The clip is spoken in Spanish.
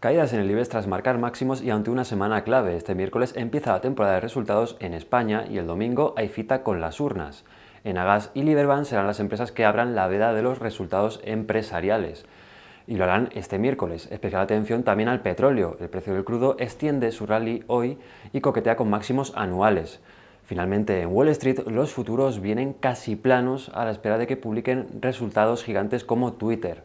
Caídas en el IBEX tras marcar máximos y ante una semana clave. Este miércoles empieza la temporada de resultados en España y el domingo hay cita con las urnas. En Agas y Liberbank serán las empresas que abran la veda de los resultados empresariales. Y lo harán este miércoles. Especial atención también al petróleo. El precio del crudo extiende su rally hoy y coquetea con máximos anuales. Finalmente, en Wall Street los futuros vienen casi planos a la espera de que publiquen resultados gigantes como Twitter